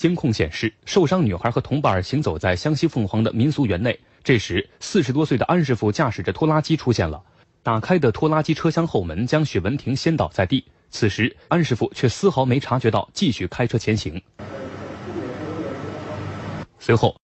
监控显示，受伤女孩和同伴行走在湘西凤凰的民俗园内。这时，四十多岁的安师傅驾驶着拖拉机出现了，打开的拖拉机车厢后门将许文婷掀倒在地。此时，安师傅却丝毫没察觉到，继续开车前行。随后。